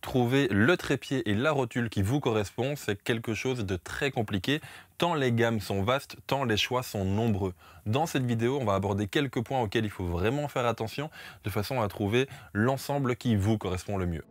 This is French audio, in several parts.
trouver le trépied et la rotule qui vous correspond, c'est quelque chose de très compliqué, tant les gammes sont vastes, tant les choix sont nombreux. Dans cette vidéo, on va aborder quelques points auxquels il faut vraiment faire attention, de façon à trouver l'ensemble qui vous correspond le mieux.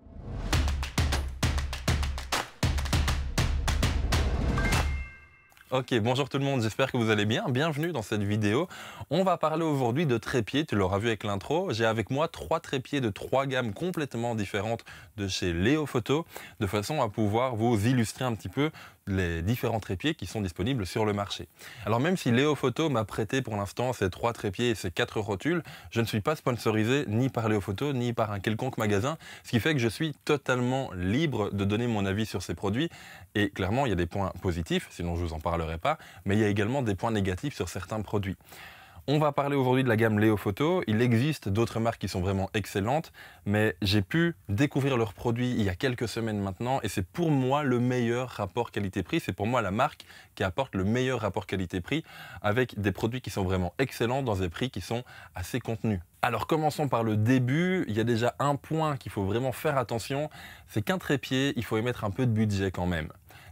Ok, bonjour tout le monde, j'espère que vous allez bien. Bienvenue dans cette vidéo. On va parler aujourd'hui de trépieds, tu l'auras vu avec l'intro. J'ai avec moi trois trépieds de trois gammes complètement différentes de chez Léo Photo, de façon à pouvoir vous illustrer un petit peu les différents trépieds qui sont disponibles sur le marché. Alors même si Léo Photo m'a prêté pour l'instant ces trois trépieds et ces quatre rotules, je ne suis pas sponsorisé ni par Léo Photo ni par un quelconque magasin, ce qui fait que je suis totalement libre de donner mon avis sur ces produits. Et clairement, il y a des points positifs, sinon je vous en parlerai pas, mais il y a également des points négatifs sur certains produits. On va parler aujourd'hui de la gamme Léo Photo. Il existe d'autres marques qui sont vraiment excellentes, mais j'ai pu découvrir leurs produits il y a quelques semaines maintenant et c'est pour moi le meilleur rapport qualité-prix. C'est pour moi la marque qui apporte le meilleur rapport qualité-prix avec des produits qui sont vraiment excellents dans des prix qui sont assez contenus. Alors commençons par le début, il y a déjà un point qu'il faut vraiment faire attention, c'est qu'un trépied, il faut émettre un peu de budget quand même.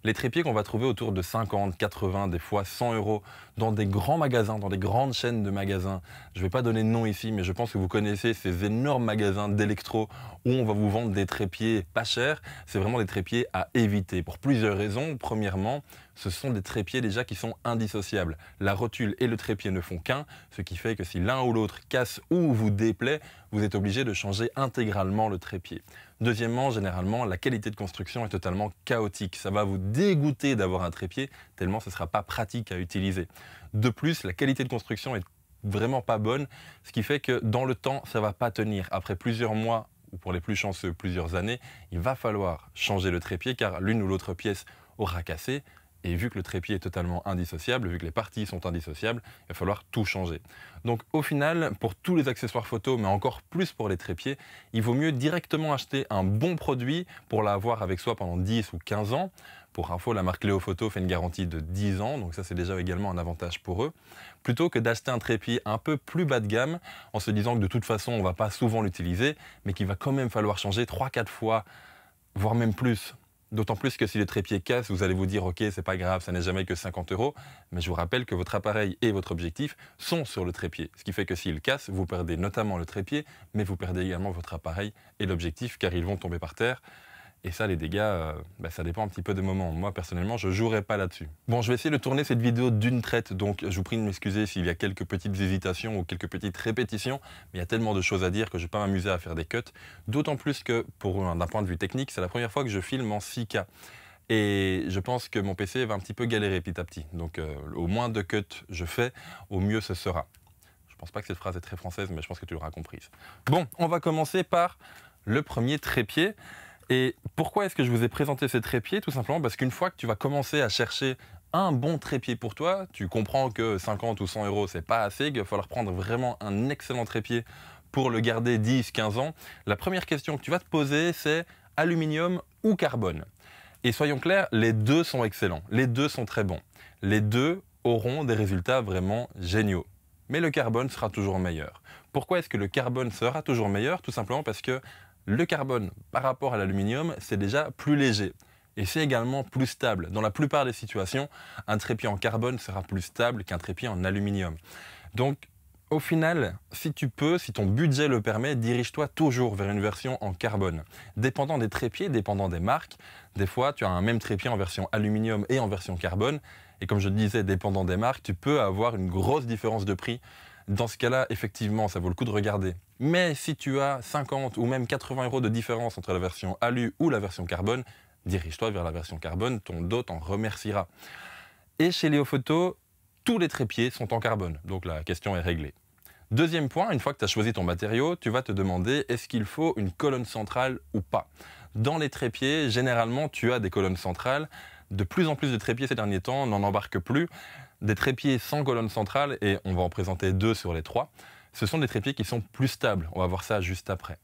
Les trépieds qu'on va trouver autour de 50, 80, des fois 100 euros dans des grands magasins, dans des grandes chaînes de magasins. Je ne vais pas donner de nom ici, mais je pense que vous connaissez ces énormes magasins d'électro où on va vous vendre des trépieds pas chers. C'est vraiment des trépieds à éviter pour plusieurs raisons. Premièrement, ce sont des trépieds déjà qui sont indissociables. La rotule et le trépied ne font qu'un, ce qui fait que si l'un ou l'autre casse ou vous déplaît, vous êtes obligé de changer intégralement le trépied. Deuxièmement, généralement, la qualité de construction est totalement chaotique. Ça va vous dégoûter d'avoir un trépied, tellement ce ne sera pas pratique à utiliser. De plus, la qualité de construction est vraiment pas bonne, ce qui fait que dans le temps, ça ne va pas tenir. Après plusieurs mois, ou pour les plus chanceux, plusieurs années, il va falloir changer le trépied car l'une ou l'autre pièce aura cassé, et vu que le trépied est totalement indissociable, vu que les parties sont indissociables, il va falloir tout changer. Donc au final, pour tous les accessoires photo, mais encore plus pour les trépieds, il vaut mieux directement acheter un bon produit pour l'avoir avec soi pendant 10 ou 15 ans. Pour info, la marque Léo Photo fait une garantie de 10 ans, donc ça c'est déjà également un avantage pour eux, plutôt que d'acheter un trépied un peu plus bas de gamme en se disant que de toute façon on ne va pas souvent l'utiliser, mais qu'il va quand même falloir changer 3-4 fois, voire même plus D'autant plus que si le trépied casse vous allez vous dire ok, c'est pas grave, ça n'est jamais que 50 euros. Mais je vous rappelle que votre appareil et votre objectif sont sur le trépied, ce qui fait que s'il casse vous perdez notamment le trépied, mais vous perdez également votre appareil et l'objectif car ils vont tomber par terre. Et ça, les dégâts, euh, bah, ça dépend un petit peu des moments. Moi, personnellement, je jouerai pas là-dessus. Bon, je vais essayer de tourner cette vidéo d'une traite, donc je vous prie de m'excuser s'il y a quelques petites hésitations ou quelques petites répétitions, mais il y a tellement de choses à dire que je ne vais pas m'amuser à faire des cuts, d'autant plus que, pour d'un point de vue technique, c'est la première fois que je filme en 6K. Et je pense que mon PC va un petit peu galérer petit à petit. Donc, euh, au moins de cuts je fais, au mieux ce sera. Je pense pas que cette phrase est très française, mais je pense que tu l'auras comprise. Bon, on va commencer par le premier trépied. Et pourquoi est-ce que je vous ai présenté ces trépieds Tout simplement parce qu'une fois que tu vas commencer à chercher un bon trépied pour toi, tu comprends que 50 ou 100 euros, c'est pas assez, qu'il va falloir prendre vraiment un excellent trépied pour le garder 10, 15 ans. La première question que tu vas te poser, c'est aluminium ou carbone Et soyons clairs, les deux sont excellents, les deux sont très bons. Les deux auront des résultats vraiment géniaux. Mais le carbone sera toujours meilleur. Pourquoi est-ce que le carbone sera toujours meilleur Tout simplement parce que le carbone par rapport à l'aluminium, c'est déjà plus léger et c'est également plus stable. Dans la plupart des situations, un trépied en carbone sera plus stable qu'un trépied en aluminium. Donc au final, si tu peux, si ton budget le permet, dirige-toi toujours vers une version en carbone. Dépendant des trépieds, dépendant des marques, des fois tu as un même trépied en version aluminium et en version carbone. Et comme je le disais, dépendant des marques, tu peux avoir une grosse différence de prix dans ce cas-là, effectivement, ça vaut le coup de regarder. Mais si tu as 50 ou même 80 euros de différence entre la version alu ou la version carbone, dirige-toi vers la version carbone, ton dos t'en remerciera. Et chez Léo Photo, tous les trépieds sont en carbone, donc la question est réglée. Deuxième point, une fois que tu as choisi ton matériau, tu vas te demander est-ce qu'il faut une colonne centrale ou pas. Dans les trépieds, généralement, tu as des colonnes centrales. De plus en plus de trépieds ces derniers temps n'en embarquent plus des trépieds sans colonne centrale, et on va en présenter deux sur les trois, ce sont des trépieds qui sont plus stables. On va voir ça juste après.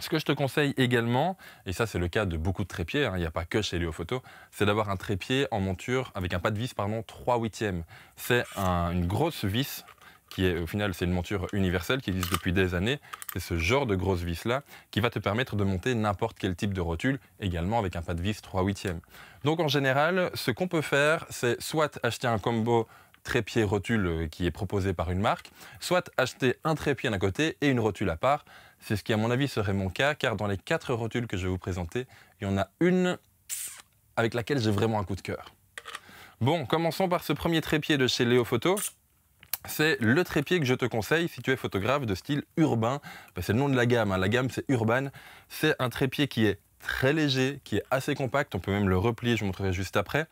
Ce que je te conseille également, et ça c'est le cas de beaucoup de trépieds, hein, il n'y a pas que chez Photo, c'est d'avoir un trépied en monture avec un pas de vis, pardon, 3 huitièmes. C'est une grosse vis qui est au final c'est une monture universelle qui existe depuis des années. C'est ce genre de grosse vis là qui va te permettre de monter n'importe quel type de rotule, également avec un pas de vis 3 huitièmes. Donc en général, ce qu'on peut faire, c'est soit acheter un combo trépied rotule euh, qui est proposé par une marque, soit acheter un trépied d'un côté et une rotule à part. C'est ce qui à mon avis serait mon cas, car dans les quatre rotules que je vais vous présenter, il y en a une avec laquelle j'ai vraiment un coup de cœur. Bon, commençons par ce premier trépied de chez Léo Photo c'est le trépied que je te conseille si tu es photographe de style urbain. Bah, c'est le nom de la gamme, hein. la gamme c'est Urban. C'est un trépied qui est très léger, qui est assez compact, on peut même le replier, je vous montrerai juste après.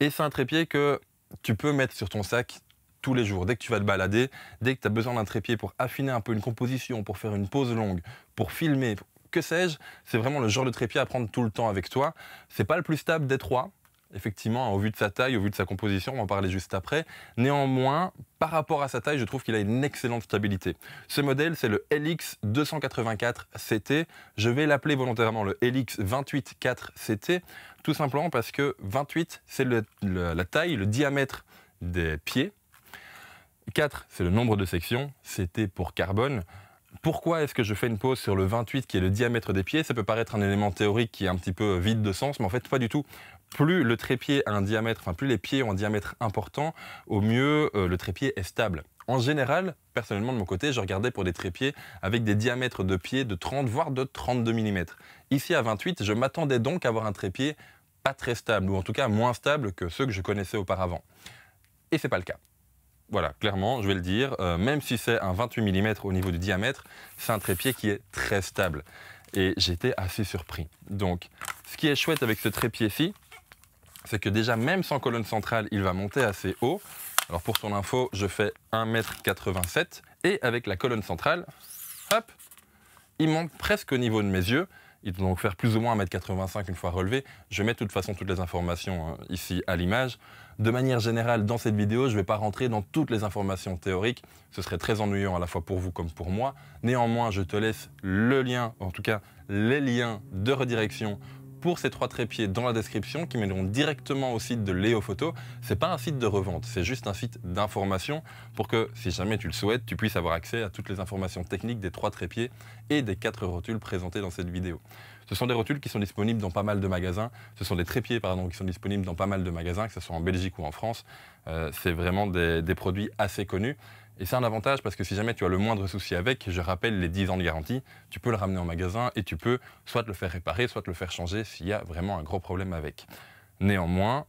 Et c'est un trépied que tu peux mettre sur ton sac tous les jours, dès que tu vas te balader, dès que tu as besoin d'un trépied pour affiner un peu une composition, pour faire une pause longue, pour filmer, que sais-je, c'est vraiment le genre de trépied à prendre tout le temps avec toi. C'est pas le plus stable des trois, effectivement, au vu de sa taille, au vu de sa composition, on va en parler juste après. Néanmoins, par rapport à sa taille, je trouve qu'il a une excellente stabilité. Ce modèle, c'est le LX284CT. Je vais l'appeler volontairement le LX284CT, tout simplement parce que 28, c'est la taille, le diamètre des pieds. 4, c'est le nombre de sections, CT pour carbone. Pourquoi est-ce que je fais une pause sur le 28 qui est le diamètre des pieds Ça peut paraître un élément théorique qui est un petit peu vide de sens, mais en fait pas du tout plus le trépied a un diamètre, enfin plus les pieds ont un diamètre important, au mieux euh, le trépied est stable. En général, personnellement de mon côté, je regardais pour des trépieds avec des diamètres de pieds de 30 voire de 32 mm. Ici à 28, je m'attendais donc à avoir un trépied pas très stable ou en tout cas moins stable que ceux que je connaissais auparavant. Et c'est pas le cas. Voilà, clairement, je vais le dire, euh, même si c'est un 28 mm au niveau du diamètre, c'est un trépied qui est très stable. Et j'étais assez surpris. Donc, ce qui est chouette avec ce trépied-ci, c'est que déjà, même sans colonne centrale, il va monter assez haut. Alors pour ton info, je fais 1m87 et avec la colonne centrale, hop, il monte presque au niveau de mes yeux. Il doit donc faire plus ou moins 1m85 une fois relevé. Je mets de toute façon toutes les informations euh, ici à l'image. De manière générale, dans cette vidéo, je ne vais pas rentrer dans toutes les informations théoriques. Ce serait très ennuyant à la fois pour vous comme pour moi. Néanmoins, je te laisse le lien, en tout cas les liens de redirection pour ces trois trépieds dans la description qui mèneront directement au site de Léo Photo. C'est pas un site de revente, c'est juste un site d'information pour que, si jamais tu le souhaites, tu puisses avoir accès à toutes les informations techniques des trois trépieds et des quatre rotules présentées dans cette vidéo. Ce sont des rotules qui sont disponibles dans pas mal de magasins. Ce sont des trépieds qui sont disponibles dans pas mal de magasins, que ce soit en Belgique ou en France. Euh, c'est vraiment des, produits assez connus. Et c'est un avantage parce que si jamais tu as le moindre souci avec, je rappelle les 10 ans de garantie, tu peux le ramener en magasin et tu peux soit le faire réparer, soit le faire changer s'il y a vraiment un gros problème avec. Néanmoins,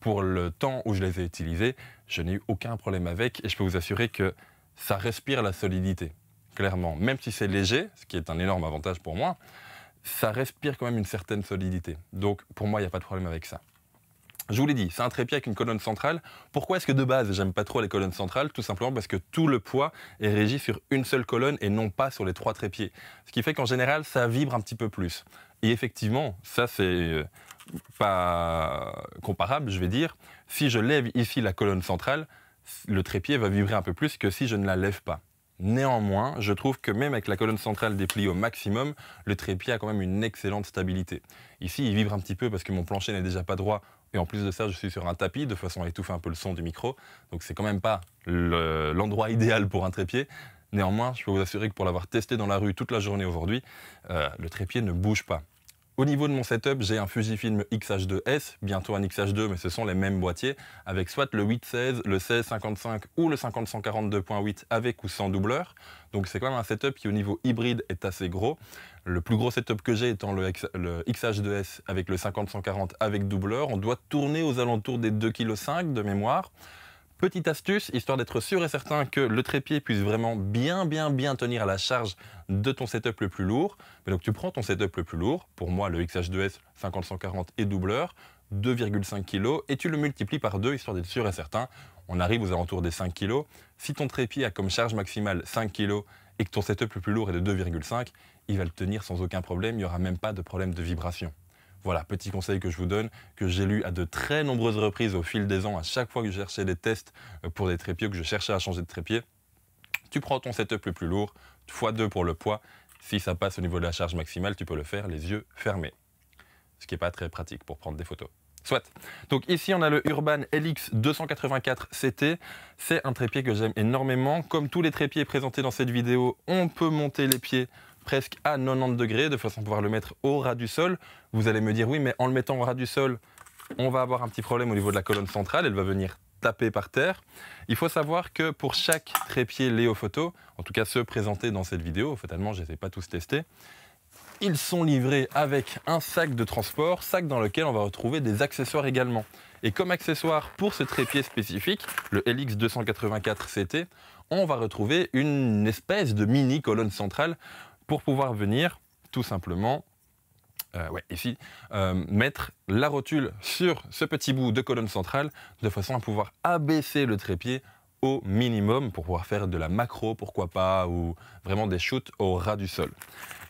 pour le temps où je les ai utilisés, je n'ai eu aucun problème avec et je peux vous assurer que ça respire la solidité, clairement. Même si c'est léger, ce qui est un énorme avantage pour moi, ça respire quand même une certaine solidité. Donc pour moi, il n'y a pas de problème avec ça. Je vous l'ai dit, c'est un trépied avec une colonne centrale. Pourquoi est-ce que de base, j'aime pas trop les colonnes centrales Tout simplement parce que tout le poids est régi sur une seule colonne et non pas sur les trois trépieds. Ce qui fait qu'en général, ça vibre un petit peu plus. Et effectivement, ça c'est euh, pas comparable, je vais dire. Si je lève ici la colonne centrale, le trépied va vibrer un peu plus que si je ne la lève pas. Néanmoins, je trouve que même avec la colonne centrale dépliée au maximum, le trépied a quand même une excellente stabilité. Ici, il vibre un petit peu parce que mon plancher n'est déjà pas droit et en plus de ça, je suis sur un tapis, de façon à étouffer un peu le son du micro. Donc c'est quand même pas l'endroit idéal pour un trépied. Néanmoins, je peux vous assurer que pour l'avoir testé dans la rue toute la journée aujourd'hui, euh, le trépied ne bouge pas. Au niveau de mon setup, j'ai un Fujifilm xh 2 s bientôt un xh 2 mais ce sont les mêmes boîtiers, avec soit le 816, le 16-55 ou le 50 avec ou sans doubleur. Donc c'est quand même un setup qui au niveau hybride est assez gros. Le plus gros setup que j'ai étant le, X, 2 s avec le 50 avec doubleur. On doit tourner aux alentours des 2,5 kg de mémoire. Petite astuce, histoire d'être sûr et certain que le trépied puisse vraiment bien, bien, bien tenir à la charge de ton setup le plus lourd. donc tu prends ton setup le plus lourd, pour moi le XH2S 50-140 et doubleur, 2,5 kg, et tu le multiplies par 2, histoire d'être sûr et certain. On arrive aux alentours des 5 kg. Si ton trépied a comme charge maximale 5 kg et que ton setup le plus lourd est de 2,5, il va le tenir sans aucun problème, il n'y aura même pas de problème de vibration. Voilà, petit conseil que je vous donne, que j'ai lu à de très nombreuses reprises au fil des ans, à chaque fois que je cherchais des tests euh, pour des trépieds, que je cherchais à changer de trépied. Tu prends ton setup le plus lourd, fois 2 pour le poids. Si ça passe au niveau de la charge maximale, tu peux le faire les yeux fermés. Ce qui n'est pas très pratique pour prendre des photos. Soit. Donc ici, on a le Urban LX 284 CT. C'est un trépied que j'aime énormément. Comme tous les trépieds présentés dans cette vidéo, on peut monter les pieds presque à 90 degrés, de façon à pouvoir le mettre au ras du sol. Vous allez me dire, oui, mais en le mettant au ras du sol, on va avoir un petit problème au niveau de la colonne centrale, elle va venir taper par terre. Il faut savoir que pour chaque trépied Léo en tout cas ceux présentés dans cette vidéo, fatalement je ne les ai pas tous testés, ils sont livrés avec un sac de transport, sac dans lequel on va retrouver des accessoires également. Et comme accessoire pour ce trépied spécifique, le LX284CT, on va retrouver une espèce de mini colonne centrale pour pouvoir venir tout simplement euh, ouais, ici, euh, mettre la rotule sur ce petit bout de colonne centrale de façon à pouvoir abaisser le trépied au minimum pour pouvoir faire de la macro, pourquoi pas, ou vraiment des shoots au ras du sol.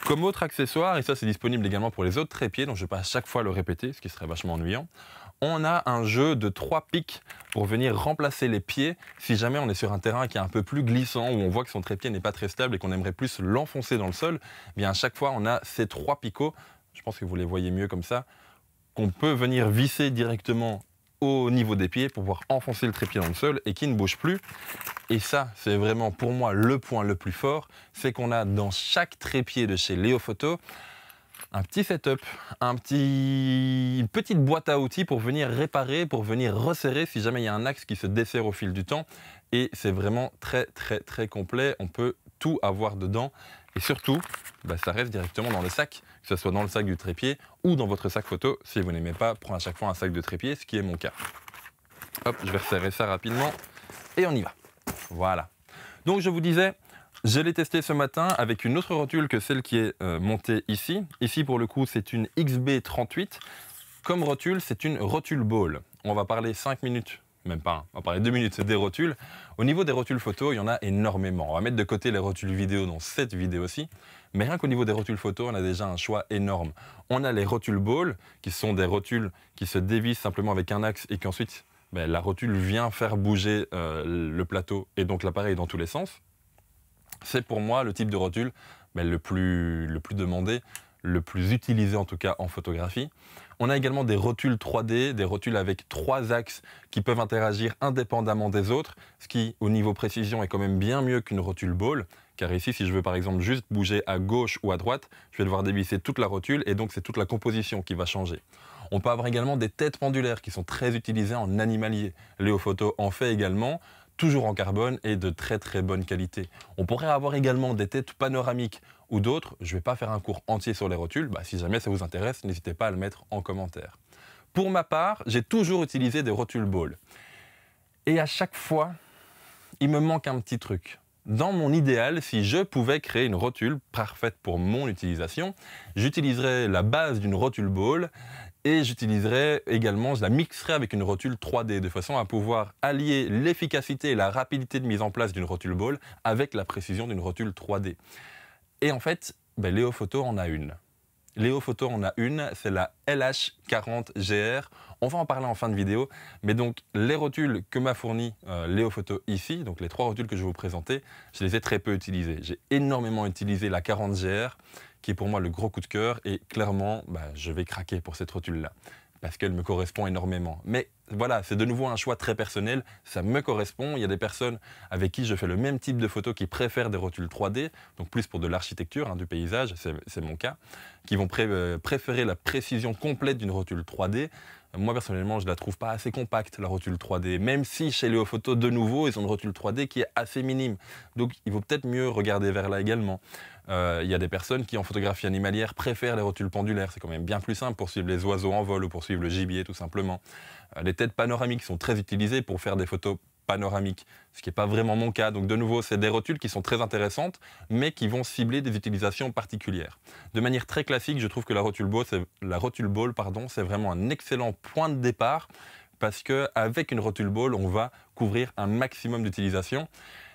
Comme autre accessoire, et ça c'est disponible également pour les autres trépieds, donc je ne vais pas à chaque fois le répéter, ce qui serait vachement ennuyant, on a un jeu de trois pics pour venir remplacer les pieds si jamais on est sur un terrain qui est un peu plus glissant où on voit que son trépied n'est pas très stable et qu'on aimerait plus l'enfoncer dans le sol, eh bien à chaque fois on a ces trois picots, je pense que vous les voyez mieux comme ça, qu'on peut venir visser directement au niveau des pieds pour pouvoir enfoncer le trépied dans le sol et qui ne bouge plus. Et ça, c'est vraiment pour moi le point le plus fort, c'est qu'on a dans chaque trépied de chez Léo un petit setup, un petit, une petite boîte à outils pour venir réparer, pour venir resserrer si jamais il y a un axe qui se desserre au fil du temps. Et c'est vraiment très très très complet, on peut tout avoir dedans. Et surtout, bah, ça reste directement dans le sac, que ce soit dans le sac du trépied ou dans votre sac photo. Si vous n'aimez pas prendre à chaque fois un sac de trépied, ce qui est mon cas. Hop, je vais resserrer ça rapidement et on y va. Voilà. Donc je vous disais, je l'ai testé ce matin avec une autre rotule que celle qui est euh, montée ici. Ici, pour le coup, c'est une XB38. Comme rotule, c'est une rotule ball. On va parler 5 minutes même pas, on va parler 2 minutes, des rotules. Au niveau des rotules photo, il y en a énormément. On va mettre de côté les rotules vidéo dans cette vidéo aussi. mais rien qu'au niveau des rotules photo, on a déjà un choix énorme. On a les rotules ball, qui sont des rotules qui se dévisent simplement avec un axe et qu'ensuite, ben, la rotule vient faire bouger euh, le plateau et donc l'appareil dans tous les sens c'est pour moi le type de rotule mais ben, le, plus, demandé, le plus utilisé en tout cas en photographie. On a également des rotules 3D, des rotules avec trois axes qui peuvent interagir indépendamment des autres, ce qui au niveau précision est quand même bien mieux qu'une rotule ball, car ici si je veux par exemple juste bouger à gauche ou à droite, je vais devoir dévisser toute la rotule et donc c'est toute la composition qui va changer. On peut avoir également des têtes pendulaires qui sont très utilisées en animalier. Photo en fait également, toujours en carbone et de très très bonne qualité. On pourrait avoir également des têtes panoramiques ou d'autres. Je ne vais pas faire un cours entier sur les rotules. Bah, si jamais ça vous intéresse, n'hésitez pas à le mettre en commentaire. Pour ma part, j'ai toujours utilisé des rotules ball. Et à chaque fois, il me manque un petit truc. Dans mon idéal, si je pouvais créer une rotule parfaite pour mon utilisation, j'utiliserais la base d'une rotule ball et j'utiliserai également, je la mixerai avec une rotule 3D de façon à pouvoir allier l'efficacité et la rapidité de mise en place d'une rotule ball avec la précision d'une rotule 3D. Et en fait, ben, Léo Photo en a une. Léo Photo en a une, c'est la LH40GR. On va en parler en fin de vidéo, mais donc les rotules que m'a fourni euh, Léo Photo ici, donc les trois rotules que je vais vous présenter, je les ai très peu utilisées. J'ai énormément utilisé la 40GR, qui est pour moi le gros coup de cœur, et clairement, bah, je vais craquer pour cette rotule-là, parce qu'elle me correspond énormément. Mais voilà, c'est de nouveau un choix très personnel, ça me correspond. Il y a des personnes avec qui je fais le même type de photos qui préfèrent des rotules 3D, donc plus pour de l'architecture, hein, du paysage, c'est mon cas, qui vont euh, préférer la précision complète d'une rotule 3D. Moi personnellement, je la trouve pas assez compacte, la rotule 3D, même si chez les photos de nouveau, ils ont une rotule 3D qui est assez minime. Donc il vaut peut-être mieux regarder vers là également. Euh, il y a des personnes qui, en photographie animalière, préfèrent les rotules pendulaires. C'est quand même bien plus simple pour suivre les oiseaux en vol ou pour suivre le gibier, tout simplement. Euh, les têtes panoramiques sont très utilisées pour faire des photos panoramiques, ce qui n'est pas vraiment mon cas. Donc de nouveau, c'est des rotules qui sont très intéressantes, mais qui vont cibler des utilisations particulières. De manière très classique, je trouve que la rotule ball, c'est, la rotule ball, pardon, c'est vraiment un excellent point de départ parce qu'avec une rotule ball, on va couvrir un maximum d'utilisations.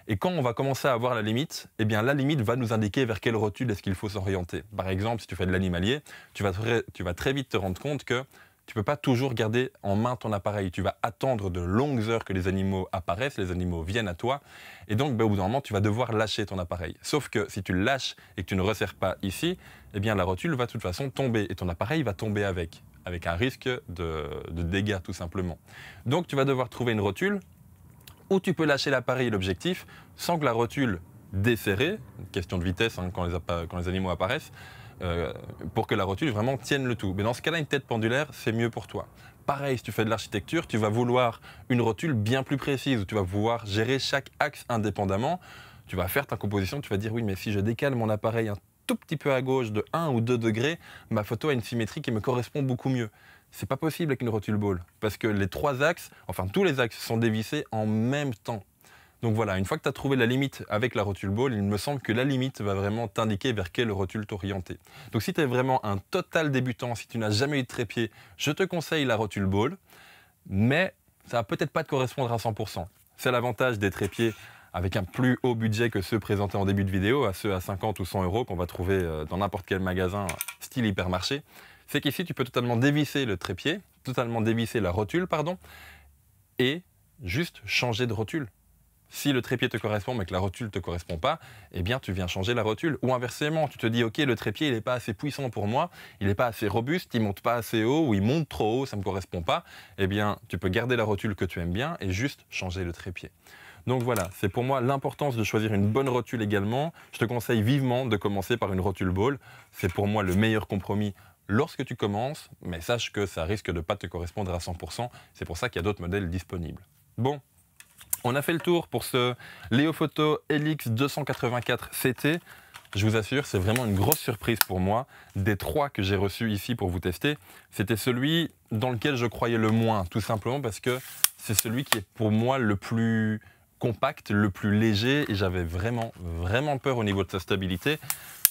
Et quand on va commencer à avoir la limite, eh bien la limite va nous indiquer vers quelle rotule est-ce qu'il faut s'orienter. Par exemple, si tu fais de l'animalier, tu vas très vite te rendre compte que tu ne peux pas toujours garder en main ton appareil. Tu vas attendre de longues heures que les animaux apparaissent, les animaux viennent à toi. Et donc, ben, au bout d'un moment, tu vas devoir lâcher ton appareil. Sauf que si tu lâches et que tu ne resserres pas ici, eh la rotule va de toute façon tomber et ton appareil va tomber avec, avec un risque de, dégâts tout simplement. Donc, tu vas devoir trouver une rotule où tu peux lâcher l'appareil et l'objectif sans que la rotule desserrée, question de vitesse hein, quand les animaux apparaissent, euh, pour que la rotule vraiment tienne le tout. Mais dans ce cas-là, une tête pendulaire, c'est mieux pour toi. Pareil, si tu fais de l'architecture, tu vas vouloir une rotule bien plus précise, où tu vas vouloir gérer chaque axe indépendamment. Tu vas faire ta composition, tu vas dire oui, mais si je décale mon appareil un tout petit peu à gauche de 1 ou 2 degrés, ma photo a une symétrie qui me correspond beaucoup mieux. C'est pas possible avec une rotule ball, parce que les trois axes, enfin tous les axes sont dévissés en même temps. Donc voilà, une fois que tu as trouvé la limite avec la rotule ball, il me semble que la limite va vraiment t'indiquer vers quelle rotule t'orienter. Donc si tu es vraiment un total débutant, si tu n'as jamais eu de trépied, je te conseille la rotule ball, mais ça va peut-être pas te correspondre à 100%. C'est l'avantage des trépieds avec un plus haut budget que ceux présentés en début de vidéo, à ceux à 50 ou 100 euros qu'on va trouver euh, dans n'importe quel magasin euh, style hypermarché, c'est qu'ici tu peux totalement dévisser le trépied, totalement dévisser la rotule, pardon, et juste changer de rotule. Si le trépied te correspond mais que la rotule ne te correspond pas, eh bien tu viens changer la rotule. Ou inversement, tu te dis ok le trépied il n'est pas assez puissant pour moi, il n'est pas assez robuste, il monte pas assez haut ou il monte trop haut, ça ne me correspond pas. Eh bien tu peux garder la rotule que tu aimes bien et juste changer le trépied. Donc voilà, c'est pour moi l'importance de choisir une bonne rotule également. Je te conseille vivement de commencer par une rotule ball. C'est pour moi le meilleur compromis lorsque tu commences, mais sache que ça risque de ne pas te correspondre à 100%. C'est pour ça qu'il y a d'autres modèles disponibles. Bon, on a fait le tour pour ce Leophoto LX 284 CT. Je vous assure, c'est vraiment une grosse surprise pour moi. Des trois que j'ai reçus ici pour vous tester, c'était celui dans lequel je croyais le moins, tout simplement parce que c'est celui qui est pour moi le plus compact, le plus léger, et j'avais vraiment, vraiment peur au niveau de sa stabilité.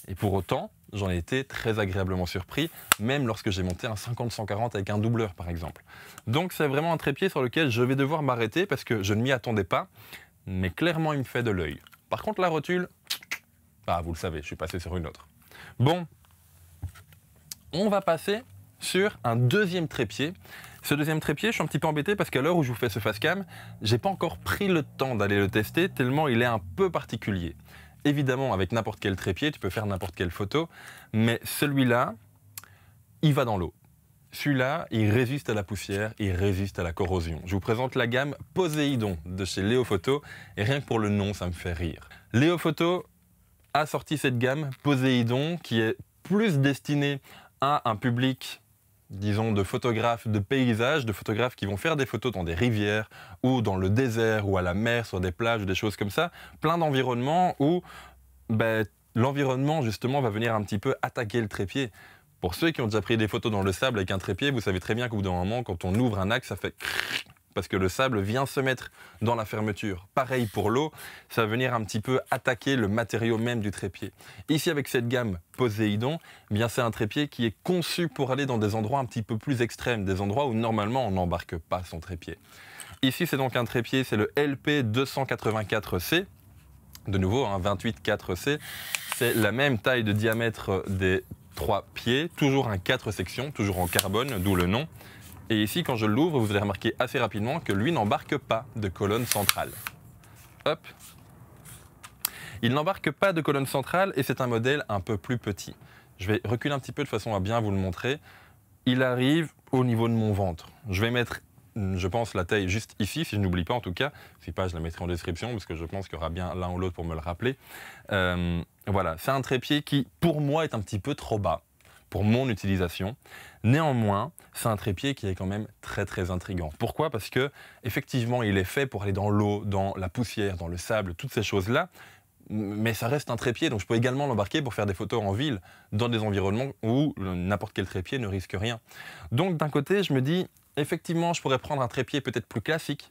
Et pour autant, j'en ai été très agréablement surpris, même lorsque j'ai monté un 50-140 avec un doubleur par exemple. Donc c'est vraiment un trépied sur lequel je vais devoir m'arrêter parce que je ne m'y attendais pas, mais clairement il me fait de l'œil. Par contre la rotule, ah, vous le savez, je suis passé sur une autre. Bon, on va passer sur un deuxième trépied. Ce deuxième trépied, je suis un petit peu embêté parce qu'à l'heure où je vous fais ce facecam, j'ai pas encore pris le temps d'aller le tester tellement il est un peu particulier évidemment, avec n'importe quel trépied, tu peux faire n'importe quelle photo, mais celui-là, il va dans l'eau. Celui-là, il résiste à la poussière, il résiste à la corrosion. Je vous présente la gamme Poséidon de chez Léo Photo, et rien que pour le nom, ça me fait rire. Léo Photo a sorti cette gamme Poséidon qui est plus destinée à un public disons, de photographes de paysages, de photographes qui vont faire des photos dans des rivières ou dans le désert ou à la mer, sur des plages, des choses comme ça, plein d'environnements où bah, l'environnement justement va venir un petit peu attaquer le trépied. Pour ceux qui ont déjà pris des photos dans le sable avec un trépied, vous savez très bien qu'au bout d'un moment, quand on ouvre un axe, ça fait parce que le sable vient se mettre dans la fermeture. Pareil pour l'eau, ça va venir un petit peu attaquer le matériau même du trépied. Ici avec cette gamme Poséidon, eh bien c'est un trépied qui est conçu pour aller dans des endroits un petit peu plus extrêmes, des endroits où normalement on n'embarque pas son trépied. Ici c'est donc un trépied, c'est le LP284C, de nouveau un hein, 284 c c'est la même taille de diamètre des trois pieds, toujours un 4 sections, toujours en carbone, d'où le nom. Et ici, quand je l'ouvre, vous allez remarquer assez rapidement que lui n'embarque pas de colonne centrale. Hop Il n'embarque pas de colonne centrale et c'est un modèle un peu plus petit. Je vais reculer un petit peu de façon à bien vous le montrer. Il arrive au niveau de mon ventre. Je vais mettre, je pense, la taille juste ici, si je n'oublie pas en tout cas. Si pas, je la mettrai en description parce que je pense qu'il y aura bien l'un ou l'autre pour me le rappeler. Euh, voilà, c'est un trépied qui, pour moi, est un petit peu trop bas pour mon utilisation. Néanmoins, c'est un trépied qui est quand même très très intrigant. Pourquoi Parce que effectivement, il est fait pour aller dans l'eau, dans la poussière, dans le sable, toutes ces choses-là. Mais ça reste un trépied, donc je peux également l'embarquer pour faire des photos en ville, dans des environnements où n'importe quel trépied ne risque rien. Donc d'un côté, je me dis, effectivement, je pourrais prendre un trépied peut-être plus classique,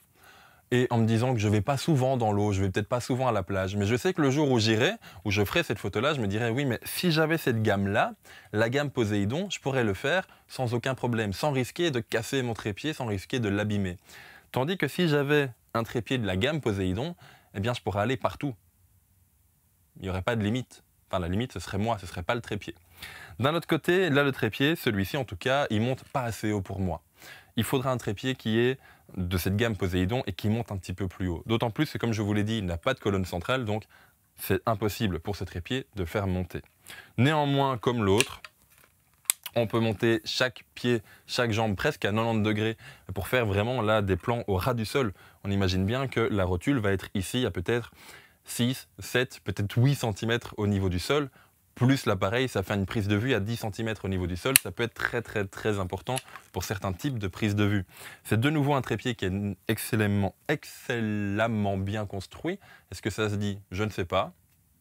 et en me disant que je vais pas souvent dans l'eau, je vais peut-être pas souvent à la plage, mais je sais que le jour où j'irai, où je ferai cette photo-là, je me dirais oui, mais si j'avais cette gamme-là, la gamme Poséidon, je pourrais le faire sans aucun problème, sans risquer de casser mon trépied, sans risquer de l'abîmer. Tandis que si j'avais un trépied de la gamme Poséidon, eh bien je pourrais aller partout. Il n'y aurait pas de limite. Enfin, la limite, ce serait moi, ce ne serait pas le trépied. D'un autre côté, là, le trépied, celui-ci en tout cas, il monte pas assez haut pour moi. Il faudra un trépied qui est de cette gamme Poséidon et qui monte un petit peu plus haut. D'autant plus que, comme je vous l'ai dit, il n'a pas de colonne centrale, donc c'est impossible pour ce trépied de faire monter. Néanmoins, comme l'autre, on peut monter chaque pied, chaque jambe presque à 90 degrés pour faire vraiment là des plans au ras du sol. On imagine bien que la rotule va être ici à peut-être 6, 7, peut-être 8 cm au niveau du sol plus l'appareil, ça fait une prise de vue à 10 cm au niveau du sol. Ça peut être très très très important pour certains types de prises de vue. C'est de nouveau un trépied qui est excellemment, excellemment bien construit. Est-ce que ça se dit Je ne sais pas.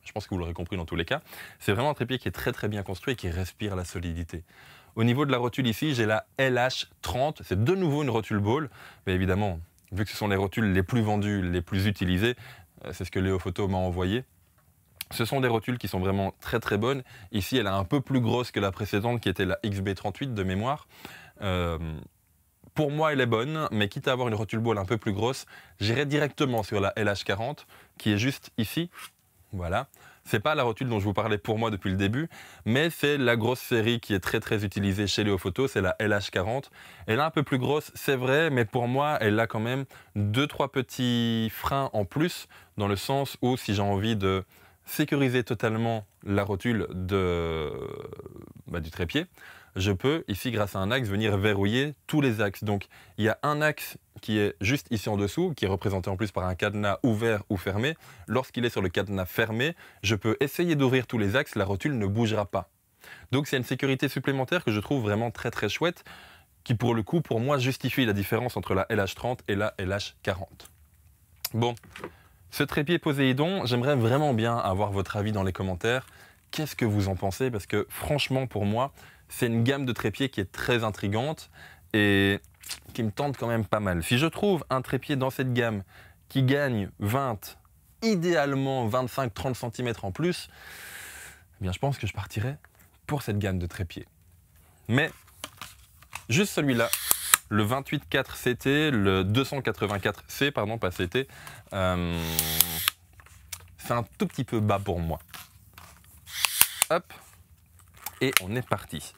Je pense que vous l'aurez compris dans tous les cas. C'est vraiment un trépied qui est très très bien construit et qui respire la solidité. Au niveau de la rotule ici, j'ai la LH30. C'est de nouveau une rotule ball. Mais évidemment, vu que ce sont les rotules les plus vendues, les plus utilisées, euh, c'est ce que Léo Photo m'a envoyé. Ce sont des rotules qui sont vraiment très très bonnes. Ici, elle est un peu plus grosse que la précédente qui était la XB38 de mémoire. Euh, pour moi, elle est bonne, mais quitte à avoir une rotule ball un peu plus grosse, j'irai directement sur la LH40 qui est juste ici. Voilà. C'est pas la rotule dont je vous parlais pour moi depuis le début, mais c'est la grosse série qui est très très utilisée chez Photo, c'est la LH40. Elle est un peu plus grosse, c'est vrai, mais pour moi, elle a quand même deux trois petits freins en plus, dans le sens où si j'ai envie de sécuriser totalement la rotule de, bah, du trépied, je peux, ici, grâce à un axe, venir verrouiller tous les axes. Donc, il y a un axe qui est juste ici en dessous, qui est représenté en plus par un cadenas ouvert ou fermé. Lorsqu'il est sur le cadenas fermé, je peux essayer d'ouvrir tous les axes, la rotule ne bougera pas. Donc, c'est une sécurité supplémentaire que je trouve vraiment très très chouette, qui pour le coup, pour moi, justifie la différence entre la LH30 et la LH40. Bon, ce trépied Poséidon, j'aimerais vraiment bien avoir votre avis dans les commentaires. Qu'est-ce que vous en pensez Parce que franchement, pour moi, c'est une gamme de trépieds qui est très intrigante et qui me tente quand même pas mal. Si je trouve un trépied dans cette gamme qui gagne 20, idéalement 25-30 cm en plus, eh bien je pense que je partirai pour cette gamme de trépieds. Mais juste celui-là, le 28 ct le 284C, pardon, pas CT. Euh, c'est un tout petit peu bas pour moi. Hop, et on est parti.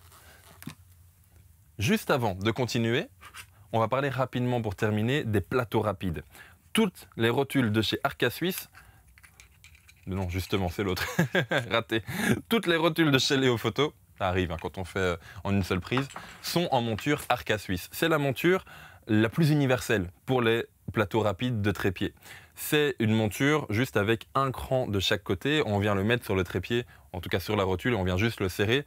Juste avant de continuer, on va parler rapidement pour terminer des plateaux rapides. Toutes les rotules de chez Arca Suisse non, justement, c'est l'autre. Raté. Toutes les rotules de chez Léo Photo arrive hein, quand on fait euh, en une seule prise, sont en monture Arca Suisse. C'est la monture la plus universelle pour les plateaux rapides de trépied. C'est une monture juste avec un cran de chaque côté. On vient le mettre sur le trépied, en tout cas sur la rotule, on vient juste le serrer.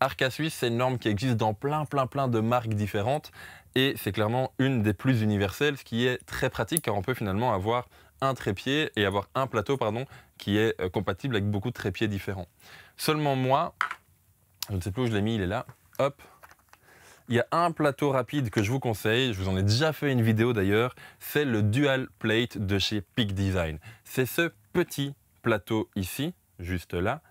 Arca Suisse, c'est une norme qui existe dans plein, plein, plein de marques différentes. Et c'est clairement une des plus universelles, ce qui est très pratique car on peut finalement avoir un trépied et avoir un plateau pardon, qui est euh, compatible avec beaucoup de trépieds différents. Seulement moi, je ne sais plus où je l'ai mis, il est là. Hop. Il y a un plateau rapide que je vous conseille, je vous en ai déjà fait une vidéo d'ailleurs, c'est le Dual Plate de chez Peak Design. C'est ce petit plateau ici, juste là,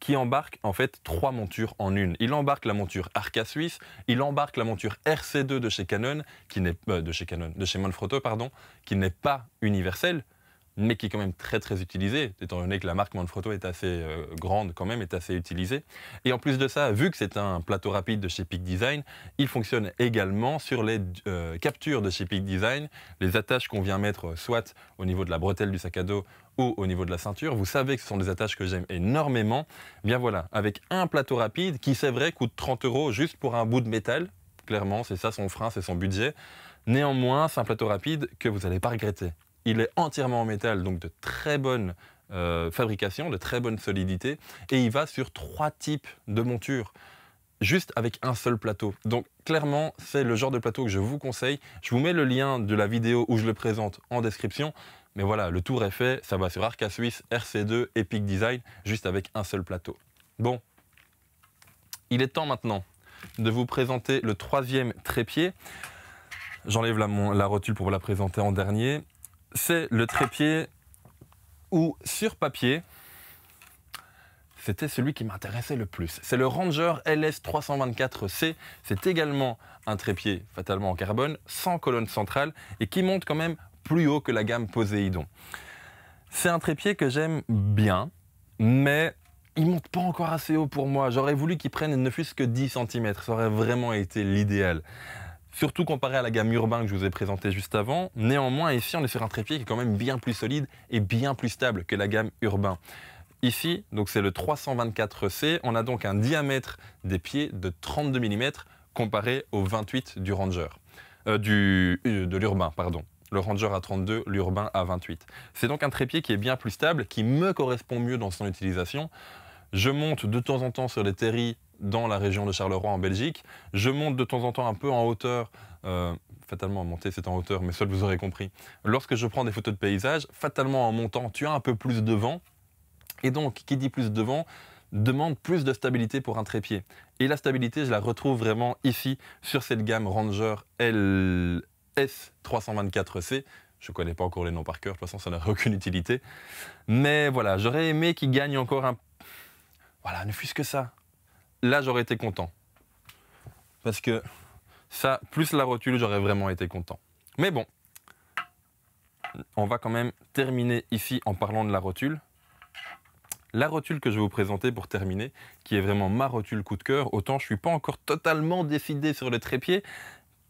qui embarque en fait trois montures en une. Il embarque la monture Arca Suisse, il embarque la monture RC2 de chez Canon, qui n'est euh, de chez Canon, de chez Manfrotto pardon, qui n'est pas universelle, mais qui est quand même très très utilisé, étant donné que la marque Manfrotto est assez euh, grande quand même, est assez utilisée. Et en plus de ça, vu que c'est un plateau rapide de chez Peak Design, il fonctionne également sur les euh, captures de chez Peak Design, les attaches qu'on vient mettre euh, soit au niveau de la bretelle du sac à dos ou au niveau de la ceinture. Vous savez que ce sont des attaches que j'aime énormément. Eh bien voilà, avec un plateau rapide qui, c'est vrai, coûte 30 euros juste pour un bout de métal, clairement, c'est ça son frein, c'est son budget. Néanmoins, c'est un plateau rapide que vous n'allez pas regretter. Il est entièrement en métal, donc de très bonne euh, fabrication, de très bonne solidité, et il va sur trois types de montures juste avec un seul plateau. Donc clairement, c'est le genre de plateau que je vous conseille. Je vous mets le lien de la vidéo où je le présente en description. Mais voilà, le tour est fait, ça va sur Arca Suisse, RC2, Epic Design, juste avec un seul plateau. Bon, il est temps maintenant de vous présenter le troisième trépied. J'enlève la, la, rotule pour vous la présenter en dernier c'est le trépied où, sur papier, c'était celui qui m'intéressait le plus. C'est le Ranger LS324C. C'est également un trépied fatalement en carbone, sans colonne centrale, et qui monte quand même plus haut que la gamme Poséidon. C'est un trépied que j'aime bien, mais il ne monte pas encore assez haut pour moi. J'aurais voulu qu'il prenne ne fût-ce que 10 cm. Ça aurait vraiment été l'idéal surtout comparé à la gamme Urbain que je vous ai présentée juste avant. Néanmoins, ici, on est sur un trépied qui est quand même bien plus solide et bien plus stable que la gamme Urbain. Ici, donc c'est le 324C, on a donc un diamètre des pieds de 32 mm comparé au 28 du Ranger, euh, du, euh, de l'Urbain, pardon. Le Ranger à 32, l'Urbain à 28. C'est donc un trépied qui est bien plus stable, qui me correspond mieux dans son utilisation. Je monte de temps en temps sur les terries dans la région de Charleroi en Belgique. Je monte de temps en temps un peu en hauteur. Fatalement euh, fatalement, monter c'est en hauteur, mais seul vous aurez compris. Lorsque je prends des photos de paysage, fatalement en montant, tu as un peu plus de vent. Et donc, qui dit plus de vent demande plus de stabilité pour un trépied. Et la stabilité, je la retrouve vraiment ici, sur cette gamme Ranger LS324C. Je ne connais pas encore les noms par cœur, de toute façon, ça n'a aucune utilité. Mais voilà, j'aurais aimé qu'il gagne encore un... Voilà, ne fût-ce que ça, là j'aurais été content. Parce que ça, plus la rotule, j'aurais vraiment été content. Mais bon, on va quand même terminer ici en parlant de la rotule. La rotule que je vais vous présenter pour terminer, qui est vraiment ma rotule coup de cœur, autant je ne suis pas encore totalement décidé sur le trépied,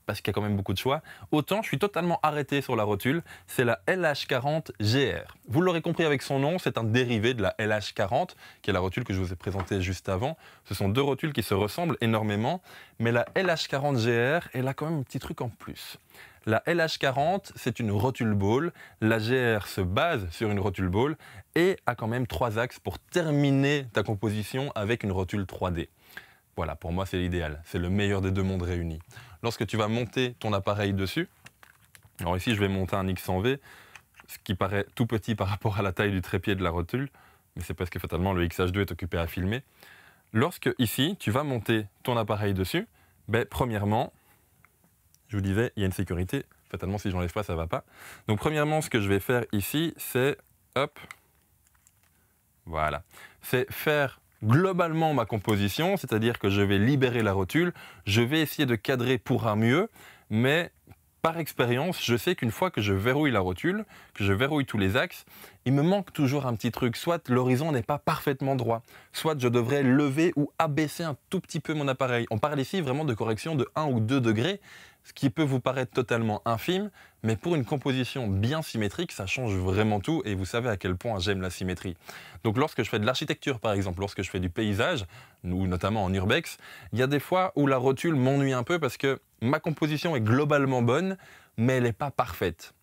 parce qu'il y a quand même beaucoup de choix, autant je suis totalement arrêté sur la rotule, c'est la LH40GR. Vous l'aurez compris avec son nom, c'est un dérivé de la LH40, qui est la rotule que je vous ai présentée juste avant. Ce sont deux rotules qui se ressemblent énormément, mais la LH40GR, elle a quand même un petit truc en plus. La LH40, c'est une rotule ball. La GR se base sur une rotule ball et a quand même trois axes pour terminer ta composition avec une rotule 3D. Voilà, pour moi, c'est l'idéal. C'est le meilleur des deux mondes réunis lorsque tu vas monter ton appareil dessus, alors ici je vais monter un X100V, ce qui paraît tout petit par rapport à la taille du trépied de la rotule, mais c'est parce que fatalement le XH2 est occupé à filmer. Lorsque ici tu vas monter ton appareil dessus, ben, premièrement, je vous disais, il y a une sécurité, fatalement si j'enlève pas ça va pas. Donc premièrement ce que je vais faire ici c'est, hop, voilà, c'est faire globalement ma composition, c'est-à-dire que je vais libérer la rotule, je vais essayer de cadrer pour un mieux, mais par expérience, je sais qu'une fois que je verrouille la rotule, que je verrouille tous les axes, il me manque toujours un petit truc. Soit l'horizon n'est pas parfaitement droit, soit je devrais lever ou abaisser un tout petit peu mon appareil. On parle ici vraiment de correction de 1 ou 2 degrés, ce qui peut vous paraître totalement infime, mais pour une composition bien symétrique, ça change vraiment tout et vous savez à quel point j'aime la symétrie. Donc lorsque je fais de l'architecture par exemple, lorsque je fais du paysage, notamment en urbex, il y a des fois où la rotule m'ennuie un peu parce que ma composition est globalement bonne, mais elle n'est pas parfaite.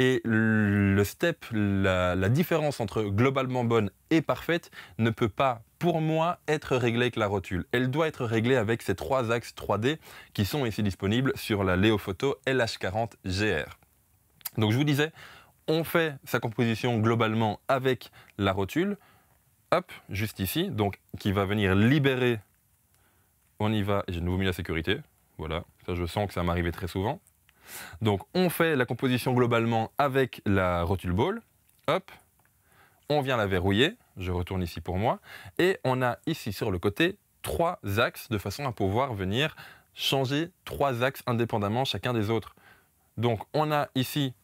Et le step, la différence entre globalement bonne et parfaite ne peut pas pour moi, être réglée avec la rotule. Elle doit être réglée avec ces trois axes 3D qui sont ici disponibles sur la Léophoto LH40GR. Donc je vous disais, on fait sa composition globalement avec la rotule, hop, juste ici, donc qui va venir libérer, on y va, j'ai de nouveau mis la sécurité, voilà, ça je sens que ça m'arrivait très souvent. Donc on fait la composition globalement avec la rotule ball, hop, on vient la verrouiller, je retourne ici pour moi, et on a ici sur le côté trois axes de façon à pouvoir venir changer trois axes indépendamment chacun des autres. Donc on a ici,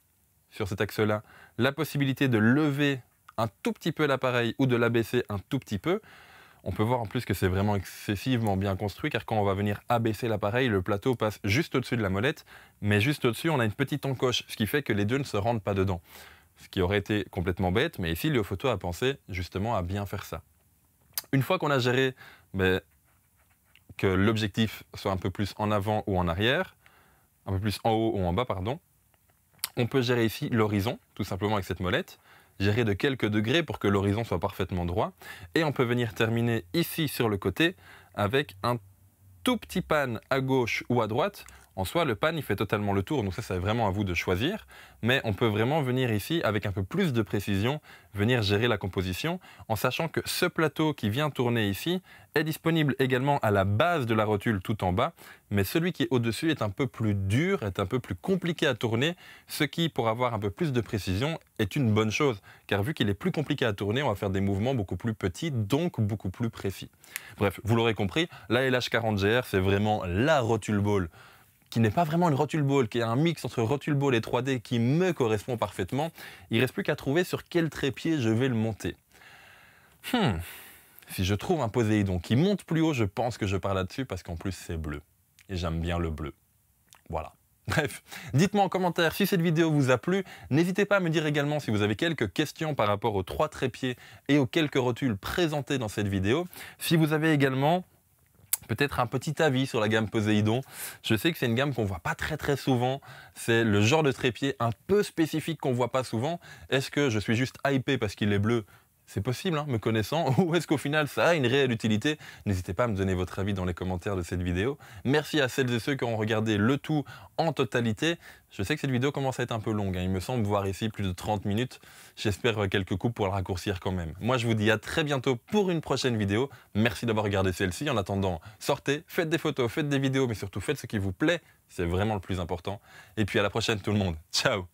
sur cet axe-là, la possibilité de lever un tout petit peu l'appareil ou de l'abaisser un tout petit peu. On peut voir en plus que c'est vraiment excessivement bien construit car quand on va venir abaisser l'appareil, le plateau passe juste au-dessus de la molette, mais juste au-dessus, on a une petite encoche, ce qui fait que les deux ne se rendent pas dedans ce qui aurait été complètement bête, mais ici, Photo a pensé justement à bien faire ça. Une fois qu'on a géré ben, que l'objectif soit un peu plus en avant ou en arrière, un peu plus en haut ou en bas, pardon, on peut gérer ici l'horizon, tout simplement avec cette molette, gérer de quelques degrés pour que l'horizon soit parfaitement droit, et on peut venir terminer ici sur le côté avec un tout petit pan à gauche ou à droite en soi, le pan, il fait totalement le tour, donc ça, c'est vraiment à vous de choisir. Mais on peut vraiment venir ici, avec un peu plus de précision, venir gérer la composition, en sachant que ce plateau qui vient tourner ici est disponible également à la base de la rotule tout en bas, mais celui qui est au-dessus est un peu plus dur, est un peu plus compliqué à tourner, ce qui, pour avoir un peu plus de précision, est une bonne chose, car vu qu'il est plus compliqué à tourner, on va faire des mouvements beaucoup plus petits, donc beaucoup plus précis. Bref, vous l'aurez compris, la LH40GR, c'est vraiment la rotule ball qui n'est pas vraiment une rotule ball, qui est un mix entre rotule ball et 3D qui me correspond parfaitement, il reste plus qu'à trouver sur quel trépied je vais le monter. Hmm. Si je trouve un Poséidon qui monte plus haut, je pense que je pars là-dessus parce qu'en plus c'est bleu. Et j'aime bien le bleu. Voilà. Bref, dites-moi en commentaire si cette vidéo vous a plu. N'hésitez pas à me dire également si vous avez quelques questions par rapport aux trois trépieds et aux quelques rotules présentées dans cette vidéo. Si vous avez également Peut-être un petit avis sur la gamme Poseidon. Je sais que c'est une gamme qu'on voit pas très très souvent. C'est le genre de trépied un peu spécifique qu'on voit pas souvent. Est-ce que je suis juste hypé parce qu'il est bleu c'est possible, hein, me connaissant, ou est-ce qu'au final ça a une réelle utilité N'hésitez pas à me donner votre avis dans les commentaires de cette vidéo. Merci à celles et ceux qui ont regardé le tout en totalité. Je sais que cette vidéo commence à être un peu longue, hein. il me semble voir ici plus de 30 minutes. J'espère euh, quelques coups pour la raccourcir quand même. Moi je vous dis à très bientôt pour une prochaine vidéo. Merci d'avoir regardé celle-ci. En attendant, sortez, faites des photos, faites des vidéos, mais surtout faites ce qui vous plaît. C'est vraiment le plus important. Et puis à la prochaine tout le monde. Ciao